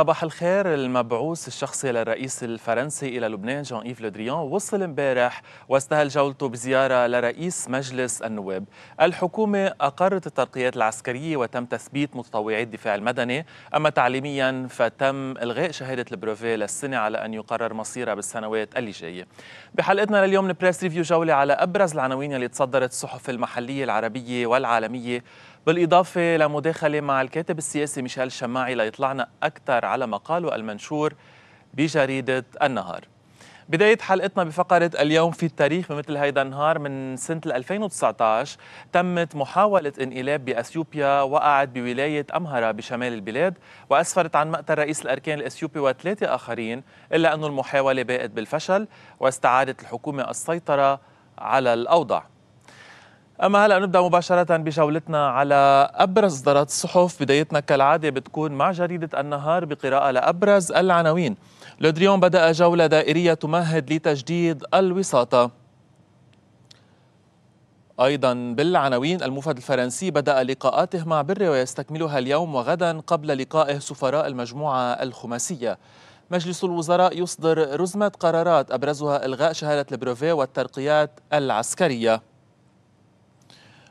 صباح الخير المبعوث الشخصي للرئيس الفرنسي إلى لبنان جان إيف لودريان وصل امبارح واستهل جولته بزيارة لرئيس مجلس النواب الحكومة أقرت الترقيات العسكرية وتم تثبيت متطوعي الدفاع المدني أما تعليميا فتم إلغاء شهادة البروفي للسنة على أن يقرر مصيرها بالسنوات اللي جاية بحلقتنا لليوم نبريس ريفيو جولة على أبرز العناوين اللي تصدرت الصحف المحلية العربية والعالمية بالإضافة لمداخلة مع الكاتب السياسي ميشيل شماعي ليطلعنا أكثر على مقاله المنشور بجريدة النهار بداية حلقتنا بفقرة اليوم في التاريخ بمثل هيدا النهار من سنة 2019 تمت محاولة انقلاب بأثيوبيا وقعت بولاية أمهرة بشمال البلاد وأسفرت عن مقتل رئيس الأركان الأثيوبي وثلاثة آخرين إلا أن المحاولة باءت بالفشل واستعادت الحكومة السيطرة على الأوضاع أما هلأ نبدأ مباشرة بجولتنا على أبرز إصدارات الصحف بدايتنا كالعادة بتكون مع جريدة النهار بقراءة لأبرز العناوين لودريون بدأ جولة دائرية تمهد لتجديد الوساطة أيضا بالعناوين الموفد الفرنسي بدأ لقاءاته مع بري ويستكملها اليوم وغدا قبل لقائه سفراء المجموعة الخماسية مجلس الوزراء يصدر رزمة قرارات أبرزها إلغاء شهادة البروفي والترقيات العسكرية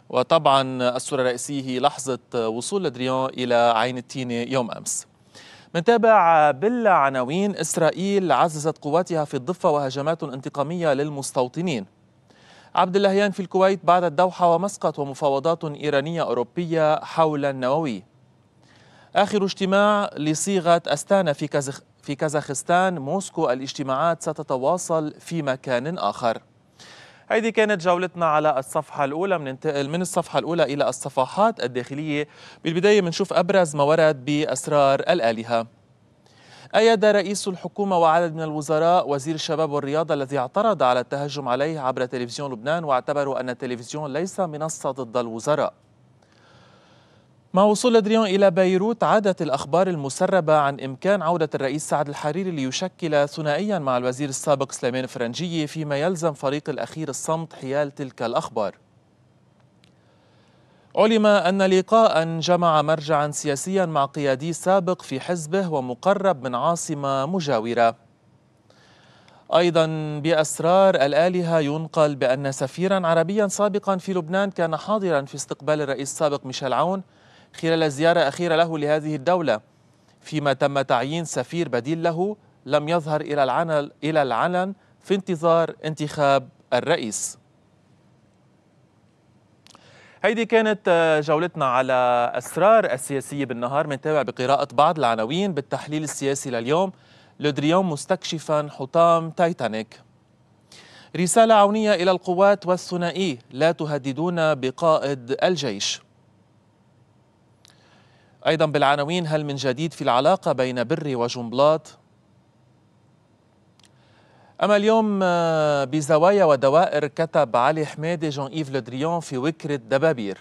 وطبعا الصورة الرئيسية هي لحظة وصول دريون إلى عين التينة يوم أمس منتابع بالعناوين إسرائيل عززت قواتها في الضفة وهجمات انتقامية للمستوطنين عبد اللهيان في الكويت بعد الدوحة ومسقط ومفاوضات إيرانية أوروبية حول النووي آخر اجتماع لصيغة أستانا في, في كازاخستان موسكو الاجتماعات ستتواصل في مكان آخر هذه كانت جولتنا على الصفحة الأولى مننتقل من الصفحة الأولى إلى الصفحات الداخلية بالبداية منشوف أبرز ما ورد بأسرار الآلهة أيد رئيس الحكومة وعدد من الوزراء وزير الشباب والرياضة الذي اعترض على التهجم عليه عبر تلفزيون لبنان واعتبروا أن التلفزيون ليس منصة ضد الوزراء مع وصول دريون إلى بيروت عادت الأخبار المسربة عن إمكان عودة الرئيس سعد الحريري ليشكل ثنائيا مع الوزير السابق سليمان فرنجية فيما يلزم فريق الأخير الصمت حيال تلك الأخبار علم أن لقاء جمع مرجعا سياسيا مع قيادي سابق في حزبه ومقرب من عاصمة مجاورة أيضا بأسرار الآلهة ينقل بأن سفيرا عربيا سابقا في لبنان كان حاضرا في استقبال الرئيس السابق ميشيل عون خلال زيارة أخيرة له لهذه الدولة فيما تم تعيين سفير بديل له لم يظهر إلى العلن, إلى العلن في انتظار انتخاب الرئيس هذه كانت آه، جولتنا على أسرار السياسية بالنهار منتابع بقراءة بعض العناوين بالتحليل السياسي لليوم لودريوم مستكشفا حطام تايتانيك رسالة عونية إلى القوات والثنائي لا تهددون بقائد الجيش أيضا بالعناوين هل من جديد في العلاقة بين بري وجنبلاط أما اليوم آه، بزوايا ودوائر كتب علي حميدي جون إيف لودريون في وكرة دبابير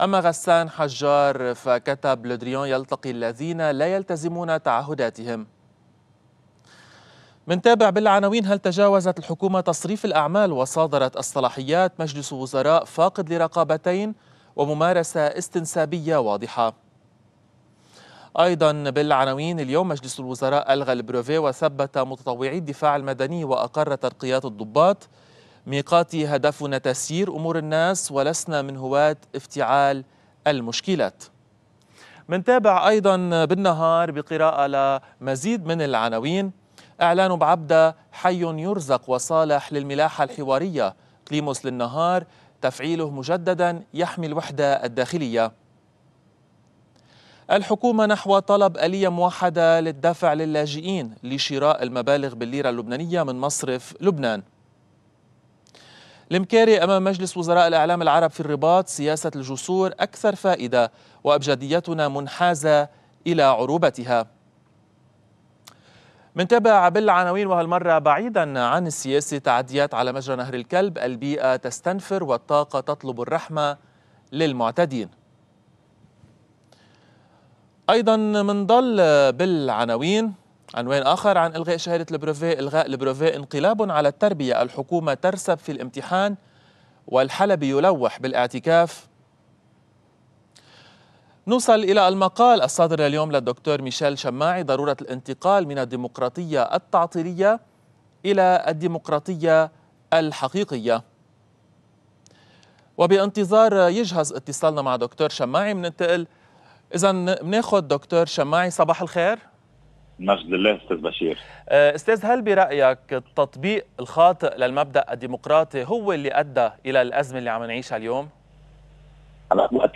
أما غسان حجار فكتب لودريون يلتقي الذين لا يلتزمون تعهداتهم منتابع بالعناوين هل تجاوزت الحكومة تصريف الأعمال وصادرت الصلاحيات مجلس وزراء فاقد لرقابتين وممارسة استنسابية واضحة أيضا بالعناوين اليوم مجلس الوزراء ألغى البروفي وثبت متطوعي الدفاع المدني وأقر ترقيات الضباط ميقاتي هدفنا تسيير أمور الناس ولسنا من هواة افتعال المشكلات منتابع أيضا بالنهار بقراءة لمزيد من العناوين إعلان بعبدة حي يرزق وصالح للملاحة الحوارية كليموس للنهار تفعيله مجددا يحمي الوحدة الداخلية الحكومة نحو طلب آلية موحدة للدفع للاجئين لشراء المبالغ بالليرة اللبنانية من مصرف لبنان المكاري أمام مجلس وزراء الإعلام العرب في الرباط سياسة الجسور أكثر فائدة وأبجديتنا منحازة إلى عروبتها منتابع بالعناوين وهالمرة بعيدا عن السياسة تعديات على مجرى نهر الكلب البيئة تستنفر والطاقة تطلب الرحمة للمعتدين أيضا منضل بالعناوين عنوان آخر عن إلغاء شهادة البروفيه إلغاء البروفيه انقلاب على التربية الحكومة ترسب في الامتحان والحلبي يلوح بالاعتكاف نوصل إلى المقال الصادر اليوم للدكتور ميشيل شماعي ضرورة الانتقال من الديمقراطية التعطيلية إلى الديمقراطية الحقيقية وبانتظار يجهز اتصالنا مع دكتور شماعي بننتقل إذا بناخذ دكتور شماعي صباح الخير مجد الله استاذ بشير آه، استاذ هل برايك التطبيق الخاطئ للمبدا الديمقراطي هو اللي ادى الى الازمه اللي عم نعيشها اليوم؟ هلا وقت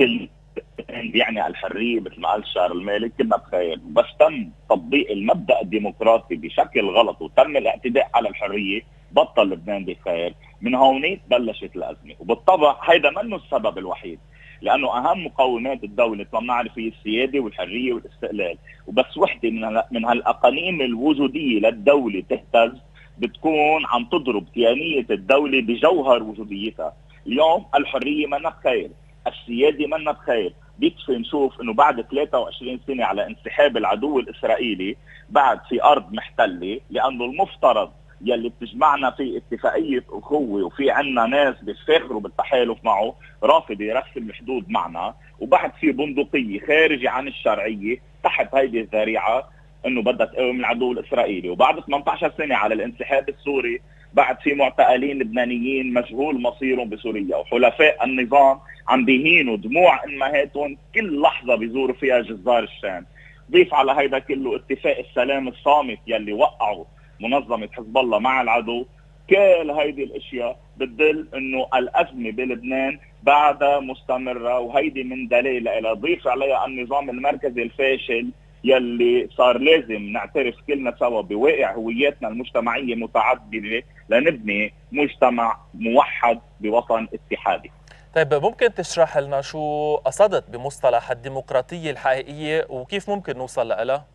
يعني الحريه مثل ما قال الشعر المالك كنا بخير بس تم تطبيق المبدا الديمقراطي بشكل غلط وتم الاعتداء على الحريه بطل لبنان بخير من هونيك بلشت الازمه وبالطبع هيدا منه السبب الوحيد لانه اهم مقومات الدوله ما بنعرف هي السياده والحريه والاستقلال وبس وحده من من هالاقانيم الوجوديه للدوله تهتز بتكون عم تضرب كيانيه الدوله بجوهر وجوديتها اليوم الحريه منا بخير السياده منا بخير بيكفي نشوف انه بعد 23 سنه على انسحاب العدو الاسرائيلي بعد في ارض محتله لانه المفترض يلي بتجمعنا في اتفاقية أخوة وفي عنا ناس بيفتخروا بالتحالف معه رافض يرسم الحدود معنا وبعد في بندقية خارجة عن الشرعية تحت هيدي الذريعة انه بدها تقاوم العدو الاسرائيلي وبعد 18 سنه على الانسحاب السوري بعد في معتقلين لبنانيين مجهول مصيرهم بسوريا وحلفاء النظام عم بيهينوا دموع امهاتهم كل لحظه بيزوروا فيها جزار الشام ضيف على هيدا كله اتفاق السلام الصامت يلي وقعوا منظمه حزب الله مع العدو كل هيدي الاشياء بتدل انه الازمه بلبنان بعدها مستمره وهيدي من دليل الى ضيف عليها النظام المركزي الفاشل يلي صار لازم نعترف كلنا سوا بواقع هوياتنا المجتمعية متعددة لنبني مجتمع موحد بوطن اتحادي طيب ممكن تشرح لنا شو قصدت بمصطلح الديمقراطية الحقيقية وكيف ممكن نوصل لها؟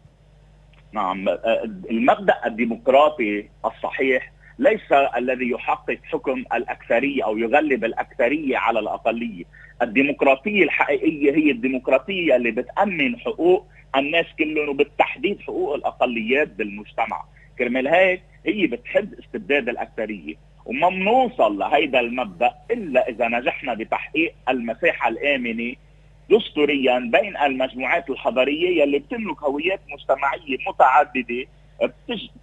نعم المبدأ الديمقراطي الصحيح ليس الذي يحقق حكم الأكثرية أو يغلب الأكثرية على الأقلية الديمقراطية الحقيقية هي الديمقراطية اللي بتأمن حقوق الناس كلهم وبالتحديد حقوق الأقليات بالمجتمع كرمال هيك هي بتحب استبداد الأكثرية وما بنوصل لهيدا المبدأ إلا إذا نجحنا بتحقيق المساحة الآمنة دستوريا بين المجموعات الحضرية يلي بتملك هويات مجتمعية متعددة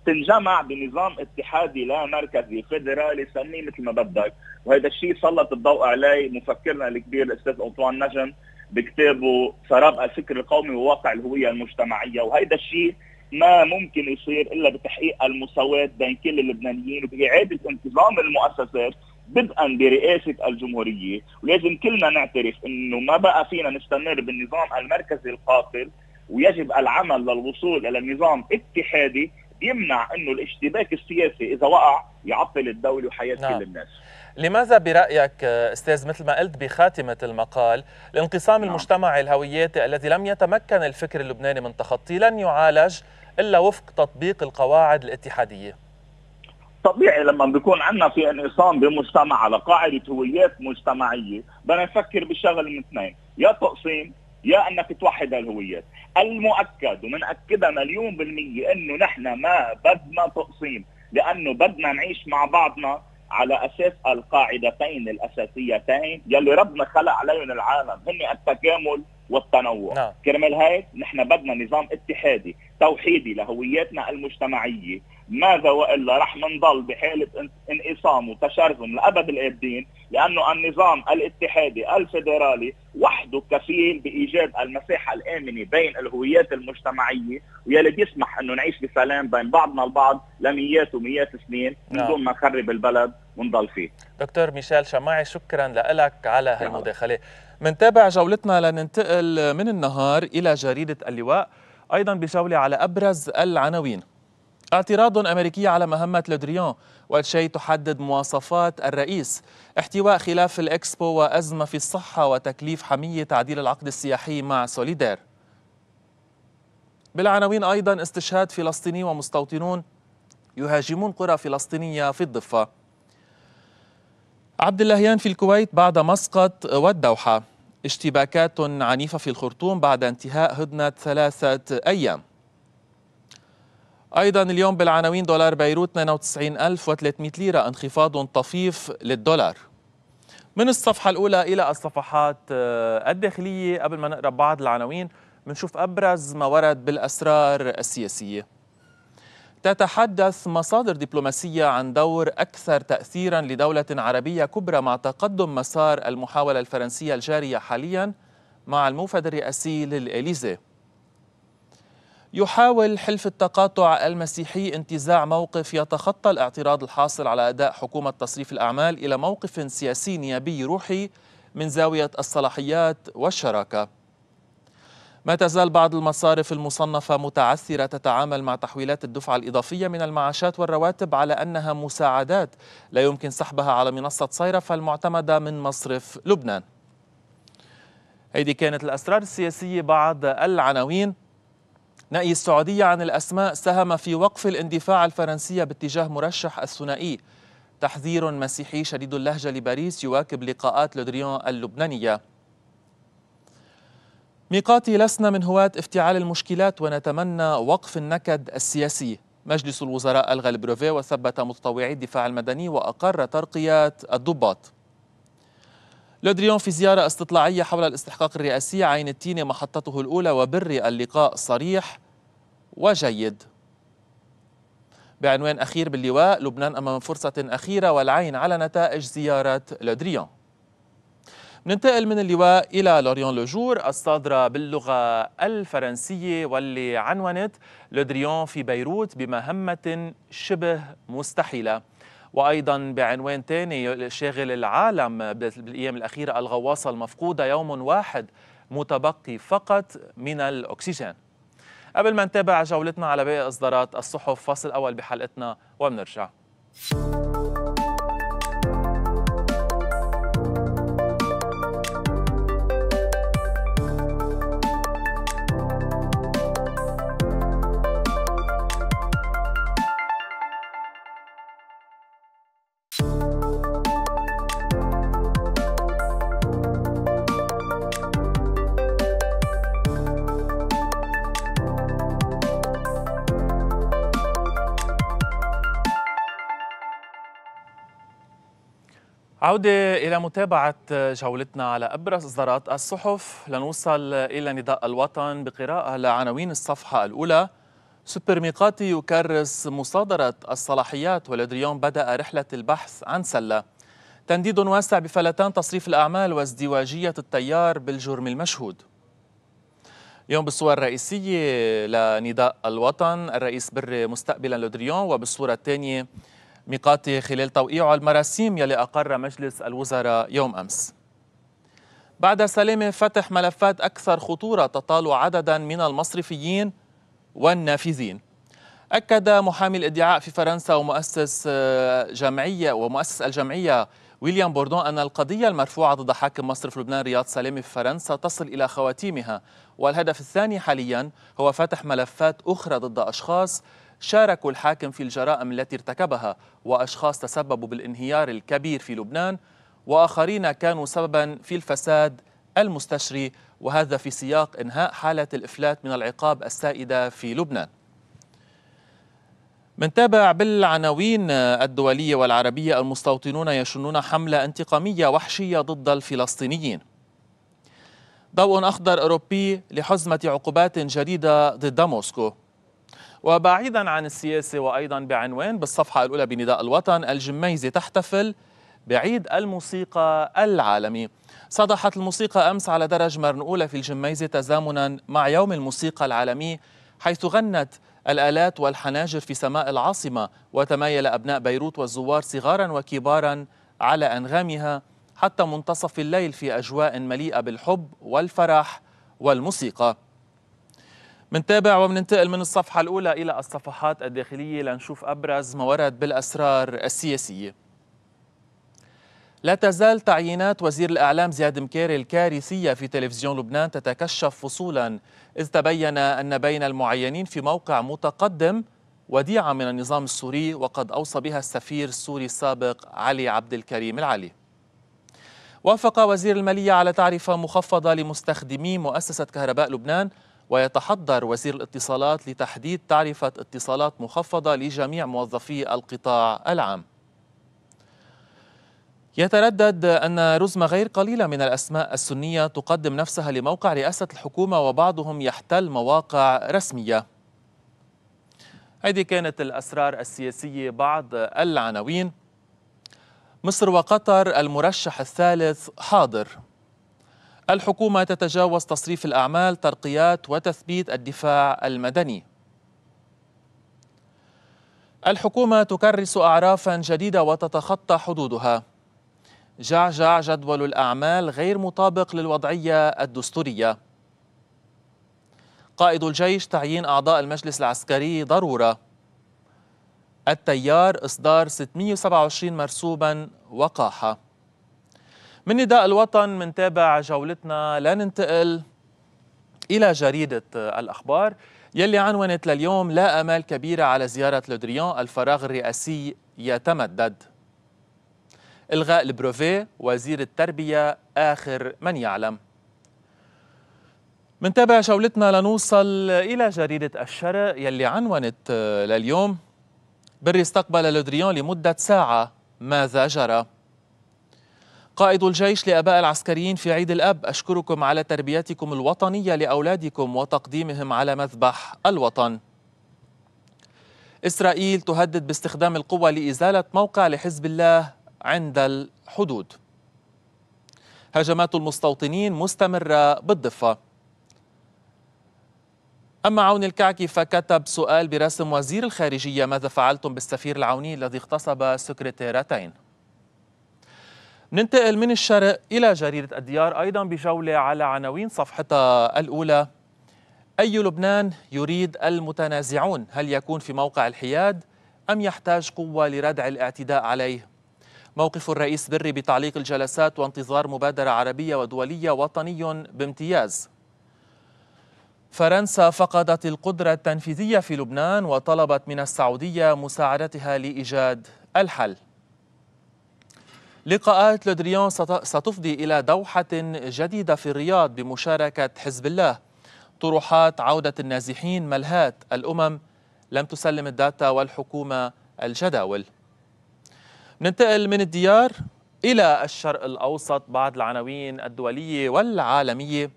بتنجمع بنظام اتحادي لا مركزي فيدرالي سميه مثل ما بدك وهذا الشيء سلط الضوء عليه مفكرنا الكبير الاستاذ انطوان نجم بكتابه سراب الفكر القومي وواقع الهويه المجتمعيه وهذا الشيء ما ممكن يصير الا بتحقيق المساواه بين كل اللبنانيين وباعاده انتظام المؤسسات بدءا برئاسه الجمهوريه ولازم كلنا نعترف انه ما بقى فينا نستمر بالنظام المركزي القاتل ويجب العمل للوصول الى نظام اتحادي يمنع انه الاشتباك السياسي اذا وقع يعطل الدوله وحياه نعم. كل الناس لماذا برايك استاذ مثل ما قلت بخاتمه المقال الانقسام نعم. المجتمعي الهوياتي الذي لم يتمكن الفكر اللبناني من تخطيه لن يعالج إلا وفق تطبيق القواعد الاتحادية طبيعي لما بيكون عندنا في انقسام بمجتمع على قاعده هويات مجتمعيه بدنا نفكر بشغل من اثنين يا تقسيم يا انك توحد الهويات المؤكد ومنأكدها مليون بالمية انه نحن ما بدنا تقسيم لانه بدنا نعيش مع بعضنا على اساس القاعدتين الاساسيتين يلي ربنا خلق عليهم العالم هن التكامل والتنوع نعم. كرمال هيك نحن بدنا نظام اتحادي توحيدي لهوياتنا المجتمعيه ماذا والا رح نضل بحاله انقسام وتشرذم لابد الابدين لانه النظام الاتحادي الفيدرالي وحده كفيل بايجاد المساحه الامنه بين الهويات المجتمعيه ويلي بيسمح انه نعيش بسلام بين بعضنا البعض لميات وميات سنين من نعم. دون ما نخرب البلد ونضل فيه. دكتور ميشيل شماعي شكرا لك على هالمداخله. منتابع جولتنا لننتقل من النهار إلى جريدة اللواء أيضا بجولة على أبرز العناوين اعتراض أمريكي على مهمة لودريان والشيء تحدد مواصفات الرئيس احتواء خلاف الإكسبو وأزمة في الصحة وتكليف حمية تعديل العقد السياحي مع سوليدير بالعناوين أيضا استشهاد فلسطيني ومستوطنون يهاجمون قرى فلسطينية في الضفة عبد اللهيان في الكويت بعد مسقط والدوحة اشتباكات عنيفة في الخرطوم بعد انتهاء هدنة ثلاثة أيام أيضا اليوم بالعناوين دولار بيروت 92300 ليرة انخفاض طفيف للدولار من الصفحة الأولى إلى الصفحات آه، الداخلية قبل ما نقرأ بعض العناوين بنشوف أبرز ما ورد بالأسرار السياسية تتحدث مصادر دبلوماسية عن دور أكثر تأثيرا لدولة عربية كبرى مع تقدم مسار المحاولة الفرنسية الجارية حاليا مع الموفد الرئاسي للإليزي يحاول حلف التقاطع المسيحي انتزاع موقف يتخطى الاعتراض الحاصل على أداء حكومة تصريف الأعمال إلى موقف سياسي نيابي روحي من زاوية الصلاحيات والشراكة ما تزال بعض المصارف المصنفة متعثرة تتعامل مع تحويلات الدفعة الإضافية من المعاشات والرواتب على أنها مساعدات لا يمكن سحبها على منصة صيرفة المعتمدة من مصرف لبنان هذه كانت الأسرار السياسية بعض العناوين نأي السعودية عن الأسماء ساهم في وقف الاندفاع الفرنسية باتجاه مرشح الثنائي تحذير مسيحي شديد اللهجة لباريس يواكب لقاءات لودريون اللبنانية ميقاتي لسنا من هواة افتعال المشكلات ونتمنى وقف النكد السياسي مجلس الوزراء ألغى البروفي وثبت متطوعي الدفاع المدني وأقر ترقيات الضباط لودريون في زيارة استطلاعية حول الاستحقاق الرئاسي عين التيني محطته الأولى وبر اللقاء صريح وجيد بعنوان أخير باللواء لبنان أمام فرصة أخيرة والعين على نتائج زيارة لودريون ننتقل من اللواء إلى لوريون لوجور الصادرة باللغة الفرنسية واللي عنونت لودريون في بيروت بمهمة شبه مستحيلة وأيضا بعنوان ثاني شاغل العالم بالأيام الأخيرة الغواصة المفقودة يوم واحد متبقي فقط من الأكسجين قبل ما نتابع جولتنا على باقي إصدارات الصحف فصل أول بحلقتنا ومنرجع عودة إلى متابعة جولتنا على أبرز إصدارات الصحف لنوصل إلى نداء الوطن بقراءة لعناوين الصفحة الأولى سوبر ميقاتي يكرس مصادرة الصلاحيات والأدريون بدأ رحلة البحث عن سلة تنديد واسع بفلتان تصريف الأعمال وازدواجية التيار بالجرم المشهود اليوم بالصورة الرئيسية لنداء الوطن الرئيس بري مستقبلا لودريون وبالصورة الثانية ميقاتي خلال توقيعه المراسيم يلي أقر مجلس الوزراء يوم أمس بعد سلامة فتح ملفات أكثر خطورة تطال عددا من المصرفيين والنافذين أكد محامي الادعاء في فرنسا ومؤسس آه، جمعية ومؤسس الجمعية ويليام بوردون أن القضية المرفوعة ضد حاكم مصر في لبنان رياض سلامي في فرنسا تصل إلى خواتيمها والهدف الثاني حاليا هو فتح ملفات أخرى ضد أشخاص شاركوا الحاكم في الجرائم التي ارتكبها وأشخاص تسببوا بالانهيار الكبير في لبنان وآخرين كانوا سببا في الفساد المستشري وهذا في سياق إنهاء حالة الإفلات من العقاب السائدة في لبنان منتابع بالعناوين الدولية والعربية المستوطنون يشنون حملة انتقامية وحشية ضد الفلسطينيين ضوء أخضر أوروبي لحزمة عقوبات جديدة ضد موسكو وبعيدا عن السياسة وأيضا بعنوان بالصفحة الأولى بنداء الوطن الجميزة تحتفل بعيد الموسيقى العالمي صدحت الموسيقى أمس على درج مرنؤولة في الجميزة تزامنا مع يوم الموسيقى العالمي حيث غنت الآلات والحناجر في سماء العاصمة وتمايل أبناء بيروت والزوار صغارا وكبارا على أنغامها حتى منتصف الليل في أجواء مليئة بالحب والفرح والموسيقى منتابع ومننتقل من الصفحة الأولى إلى الصفحات الداخلية لنشوف أبرز ما ورد بالأسرار السياسية لا تزال تعيينات وزير الإعلام زياد مكيري الكارثية في تلفزيون لبنان تتكشف فصولا إذ تبين أن بين المعينين في موقع متقدم وديعة من النظام السوري وقد أوصى بها السفير السوري السابق علي عبد الكريم العلي وافق وزير المالية على تعرفة مخفضة لمستخدمي مؤسسة كهرباء لبنان ويتحضر وزير الاتصالات لتحديد تعرفة اتصالات مخفضة لجميع موظفي القطاع العام يتردد أن رزمة غير قليلة من الأسماء السنية تقدم نفسها لموقع رئاسة الحكومة وبعضهم يحتل مواقع رسمية هذه كانت الأسرار السياسية بعض العناوين مصر وقطر المرشح الثالث حاضر الحكومة تتجاوز تصريف الأعمال ترقيات وتثبيت الدفاع المدني الحكومة تكرس أعرافا جديدة وتتخطى حدودها جعجع جدول الأعمال غير مطابق للوضعية الدستورية قائد الجيش تعيين أعضاء المجلس العسكري ضرورة التيار إصدار 627 مرسوما وقاحة من نداء الوطن منتابع جولتنا لننتقل إلى جريدة الأخبار يلي عنونت لليوم لا أمال كبيرة على زيارة لودريان الفراغ الرئاسي يتمدد إلغاء البروفيه وزير التربية آخر من يعلم منتابع شولتنا لنوصل إلى جريدة الشرق يلي عنونت لليوم بري استقبل لودريون لمدة ساعة ماذا جرى؟ قائد الجيش لأباء العسكريين في عيد الأب أشكركم على تربيتكم الوطنية لأولادكم وتقديمهم على مذبح الوطن إسرائيل تهدد باستخدام القوة لإزالة موقع لحزب الله عند الحدود هجمات المستوطنين مستمرة بالضفة أما عون الكعكي فكتب سؤال برسم وزير الخارجية ماذا فعلتم بالسفير العوني الذي اغتصب سكرتيرتين ننتقل من الشرق إلى جريدة الديار أيضا بجولة على عناوين صفحتها الأولى أي لبنان يريد المتنازعون هل يكون في موقع الحياد أم يحتاج قوة لردع الاعتداء عليه موقف الرئيس بري بتعليق الجلسات وانتظار مبادرة عربية ودولية وطني بامتياز فرنسا فقدت القدرة التنفيذية في لبنان وطلبت من السعودية مساعدتها لإيجاد الحل لقاءات لودريون ستفضي إلى دوحة جديدة في الرياض بمشاركة حزب الله طروحات عودة النازحين ملهات الأمم لم تسلم الداتا والحكومة الجداول ننتقل من الديار إلى الشرق الأوسط بعد العناوين الدولية والعالمية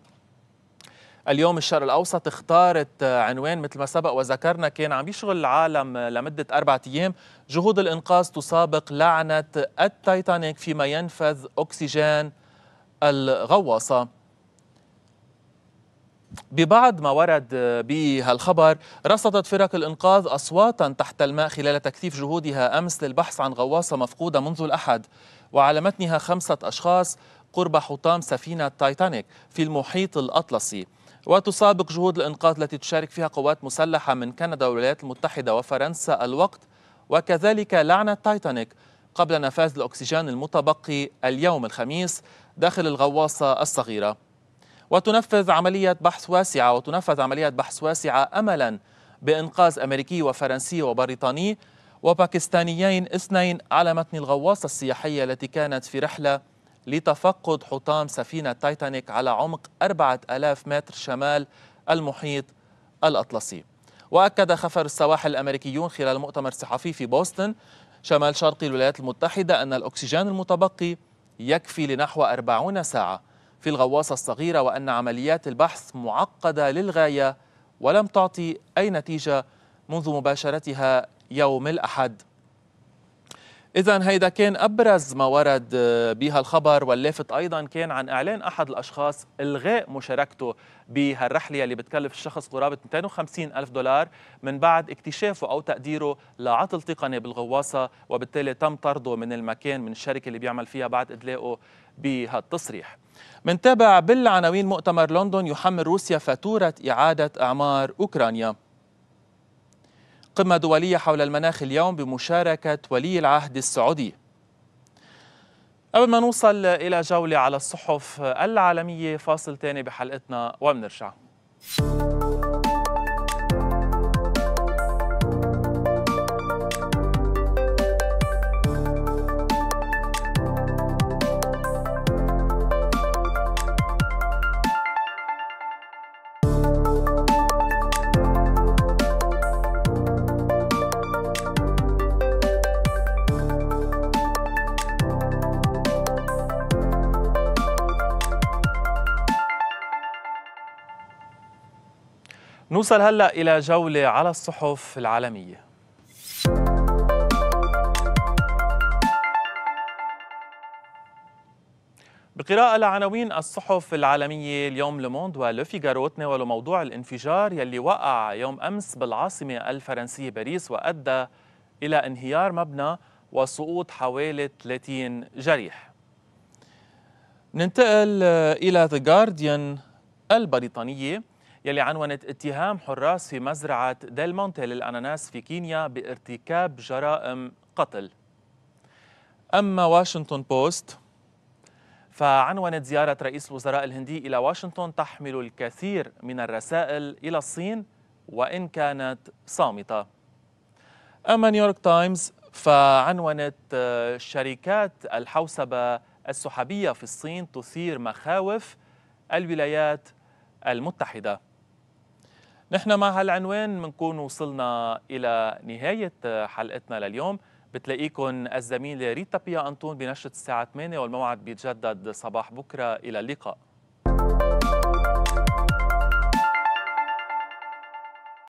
اليوم الشرق الأوسط اختارت عنوان مثل ما سبق وذكرنا كان عم يشغل العالم لمدة أربعة أيام جهود الإنقاذ تسابق لعنة التايتانيك فيما ينفذ أكسجين الغواصة ببعض ما ورد بهالخبر رصدت فرق الإنقاذ أصواتا تحت الماء خلال تكثيف جهودها أمس للبحث عن غواصة مفقودة منذ الأحد وعلى متنها خمسة أشخاص قرب حطام سفينة تايتانيك في المحيط الأطلسي وتسابق جهود الإنقاذ التي تشارك فيها قوات مسلحة من كندا والولايات المتحدة وفرنسا الوقت وكذلك لعنة تايتانيك قبل نفاذ الأكسجين المتبقي اليوم الخميس داخل الغواصة الصغيرة وتنفذ عملية بحث واسعة وتنفذ عملية بحث واسعة أملا بإنقاذ أمريكي وفرنسي وبريطاني وباكستانيين اثنين على متن الغواصة السياحية التي كانت في رحلة لتفقد حطام سفينة تايتانيك على عمق 4000 متر شمال المحيط الأطلسي وأكد خفر السواحل الأمريكيون خلال مؤتمر صحفي في بوسطن شمال شرق الولايات المتحدة أن الأكسجين المتبقي يكفي لنحو 40 ساعة في الغواصة الصغيرة وأن عمليات البحث معقدة للغاية ولم تعطي أي نتيجة منذ مباشرتها يوم الأحد إذا هيدا كان أبرز ما ورد آه، بها الخبر واللافت أيضا كان عن إعلان أحد الأشخاص إلغاء مشاركته بهالرحلة اللي بتكلف الشخص قرابة 250 ألف دولار من بعد اكتشافه أو تقديره لعطل تقني بالغواصة وبالتالي تم طرده من المكان من الشركة اللي بيعمل فيها بعد إدلاقه بهالتصريح منتابع بالعناوين مؤتمر لندن يحمل روسيا فاتورة إعادة أعمار أوكرانيا قمة دولية حول المناخ اليوم بمشاركة ولي العهد السعودي قبل ما نوصل إلى جولة على الصحف العالمية فاصل تاني بحلقتنا ومنرجع نوصل هلا الى جوله على الصحف العالميه بقراءة لعناوين الصحف العالمية اليوم لوموند ولو فيغارو تناولوا موضوع الانفجار يلي وقع يوم أمس بالعاصمة الفرنسية باريس وأدى إلى انهيار مبنى وسقوط حوالي 30 جريح ننتقل إلى The Guardian البريطانية يلي عنونت اتهام حراس في مزرعة ديلمونتي للأناناس في كينيا بارتكاب جرائم قتل أما واشنطن بوست فعنونت زيارة رئيس الوزراء الهندي إلى واشنطن تحمل الكثير من الرسائل إلى الصين وإن كانت صامتة أما نيويورك تايمز فعنونت آه، شركات الحوسبة السحابية في الصين تثير مخاوف الولايات المتحدة نحن مع هالعنوان بنكون وصلنا إلى نهاية حلقتنا لليوم بتلاقيكم الزميلة ريتا بيا أنطون بنشرة الساعة 8 والموعد بيتجدد صباح بكرة إلى اللقاء